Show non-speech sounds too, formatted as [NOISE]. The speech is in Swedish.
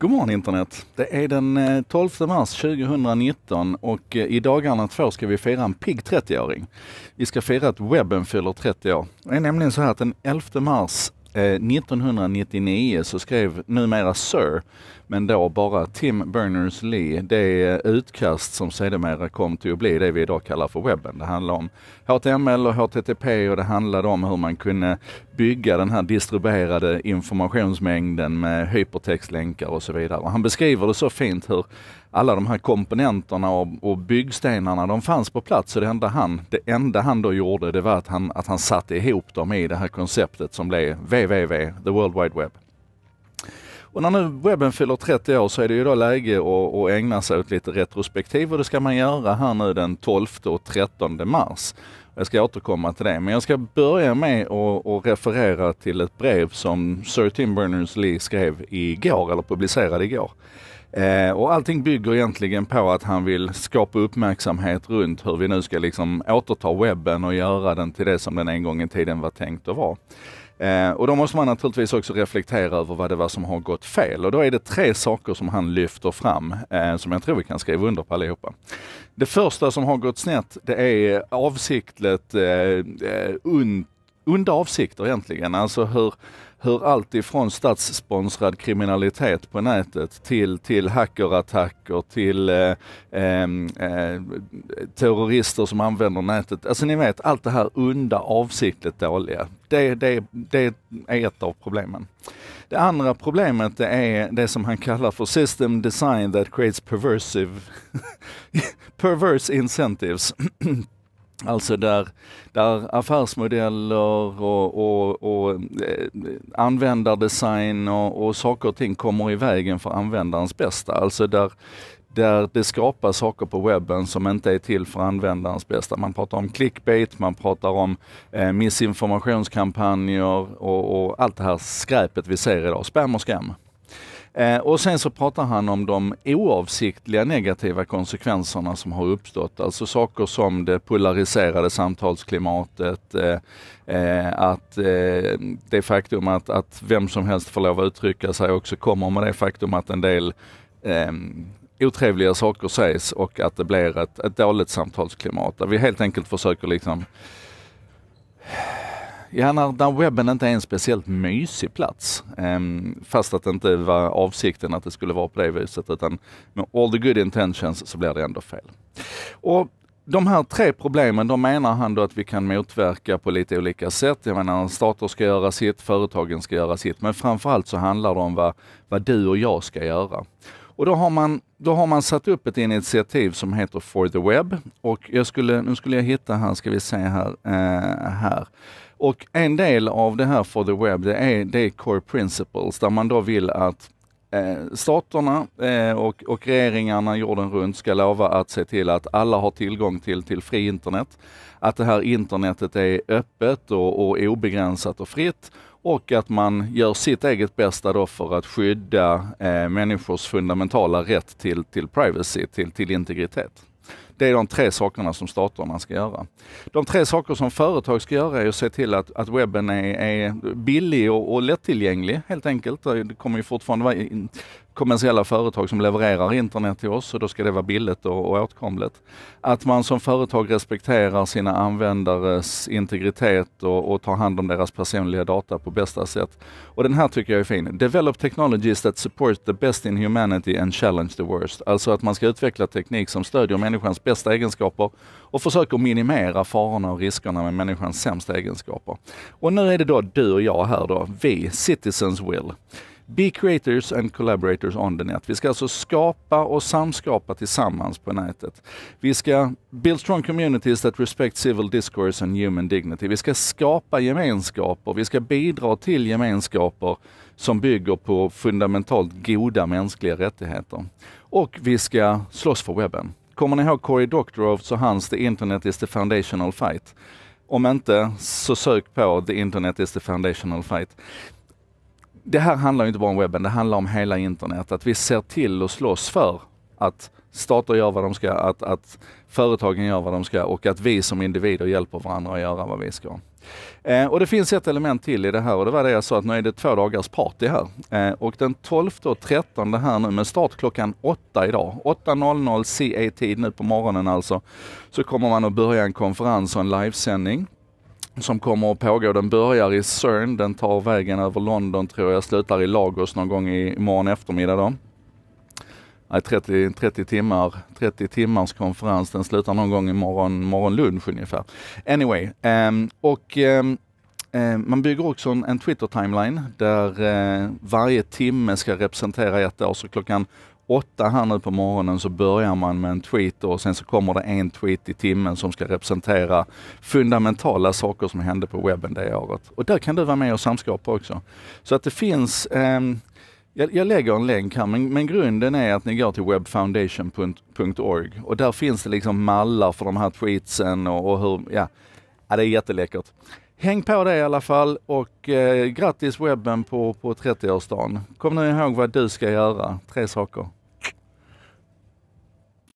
God morgon internet! Det är den 12 eh, mars 2019 och eh, i dagarna två ska vi fira en pigg 30-åring. Vi ska fira att webben fyller 30 år. Det är nämligen så här att den 11 mars 1999 eh, så skrev numera Sir men då bara Tim Berners-Lee, det utkast som sedermera kom till att bli det vi idag kallar för webben. Det handlar om HTML och HTTP och det handlade om hur man kunde bygga den här distribuerade informationsmängden med hypertextlänkar och så vidare. Och han beskriver det så fint hur alla de här komponenterna och, byggstenarna, de fanns på plats. Så det enda han, det enda han då gjorde, det var att han, att han satte ihop dem i det här konceptet som blev www, the World Wide Web. Och när nu webben fyller 30 år så är det ju då läge att, att ägna sig åt lite retrospektiv och det ska man göra här nu den 12 och 13 mars. Jag ska återkomma till det, men jag ska börja med att referera till ett brev som Sir Tim Berners-Lee skrev igår, eller publicerade igår. Eh, och allting bygger egentligen på att han vill skapa uppmärksamhet runt hur vi nu ska liksom återta webben och göra den till det som den en gång i tiden var tänkt att vara. Eh, och då måste man naturligtvis också reflektera över vad det var som har gått fel. Och då är det tre saker som han lyfter fram eh, som jag tror vi kan skriva under på allihopa. Det första som har gått snett, det är avsiktligt eh, eh ont onda avsikter egentligen. Alltså hur, hur allt ifrån statssponsrad kriminalitet på nätet till, till hackerattacker, till eh, eh, terrorister som använder nätet. Alltså ni vet, allt det här onda avsiktligt dåliga. Det, det, det är ett av problemen. Det andra problemet det är det som han kallar för system design that creates perversive [LAUGHS] perverse incentives. [CLEARS THROAT] Alltså där, där affärsmodeller och, och, och eh, användardesign och, och saker och ting kommer i vägen för användarens bästa. Alltså där, där det skapas saker på webben som inte är till för användarens bästa. Man pratar om clickbait, man pratar om eh, missinformationskampanjer och, och allt det här skräpet vi ser idag, spam och scam. Eh, och sen så pratar han om de oavsiktliga negativa konsekvenserna som har uppstått, alltså saker som det polariserade samtalsklimatet, eh, eh, att det faktum att, att vem som helst får lov att uttrycka sig också kommer med det faktum att en del otrevliga saker sägs och att det blir ett, ett dåligt samtalsklimat där vi helt enkelt försöker liksom Ja, när, när webben inte är en speciellt mysig plats. Um, fast att det inte var avsikten att det skulle vara på det viset, utan med all the good intentions så blir det ändå fel. Och de här tre problemen, de menar han då att vi kan motverka på lite olika sätt. Jag menar, stater ska göra sitt, företagen ska göra sitt, men framförallt så handlar det om vad, vad du och jag ska göra. Och då har, man, då har man satt upp ett initiativ som heter For the Web. Och jag skulle, nu skulle jag hitta här, ska vi se här. Eh, här. Och en del av det här For the Web, det är, det är Core Principles, där man då vill att eh, staterna eh, och, och regeringarna jorden runt ska lova att se till att alla har tillgång till, till fri internet. Att det här internetet är öppet och, och obegränsat och fritt och att man gör sitt eget bästa då för att skydda eh, människors fundamentala rätt till, till privacy, till, till integritet. Det är de tre sakerna som staterna ska göra. De tre saker som företag ska göra är att se till att, att webben är, är billig och, och lättillgänglig helt enkelt. Det kommer ju fortfarande vara kommersiella företag som levererar internet till oss och då ska det vara billigt och, och åtkomligt. Att man som företag respekterar sina användares integritet och, och tar hand om deras personliga data på bästa sätt. Och den här tycker jag är fin. Develop technologies that support the best in humanity and challenge the worst. Alltså att man ska utveckla teknik som stödjer människans bästa egenskaper och försöker minimera farorna och riskerna med människans sämsta egenskaper. Och nu är det då du och jag här då, vi, Citizens Will. Be creators and collaborators on the net. Vi ska alltså skapa och samskapa tillsammans på nätet. Vi ska build strong communities that respect civil discourse and human dignity. Vi ska skapa gemenskaper, vi ska bidra till gemenskaper som bygger på fundamentalt goda mänskliga rättigheter. Och vi ska slåss för webben. Kommer ni ihåg Cory Doctorow så hans The Internet is the foundational fight? Om inte, så sök på The Internet is the foundational fight det här handlar inte bara om webben, det handlar om hela internet. Att vi ser till och slåss för att stater gör vad de ska, att, att företagen gör vad de ska och att vi som individer hjälper varandra att göra vad vi ska. Eh, och det finns ett element till i det här och det var det jag sa att nu är det två dagars party här. Eh, och den 12 och 13 det här nu med start klockan 8 idag, 8.00 CA-tid nu på morgonen alltså, så kommer man att börja en konferens och en livesändning som kommer att pågå. Den börjar i CERN, den tar vägen över London tror jag, slutar i Lagos någon gång i morgon eftermiddag. Då. Nej, 30, 30, timmar, 30 timmars konferens, den slutar någon gång i morgon, morgon lunch ungefär. Anyway, um, och um, man bygger också en, Twitter-timeline där eh, varje timme ska representera ett år. Så klockan åtta här nu på morgonen så börjar man med en tweet och sen så kommer det en tweet i timmen som ska representera fundamentala saker som hände på webben det året. Och där kan du vara med och samskapa också. Så att det finns eh, jag, jag, lägger en länk här, men, men, grunden är att ni går till webfoundation.org och där finns det liksom mallar för de här tweetsen och, och hur, ja, ja, det är jätteläckert. Häng på det i alla fall och eh, grattis webben på, på 30-årsdagen. Kom nu ihåg vad du ska göra, tre saker.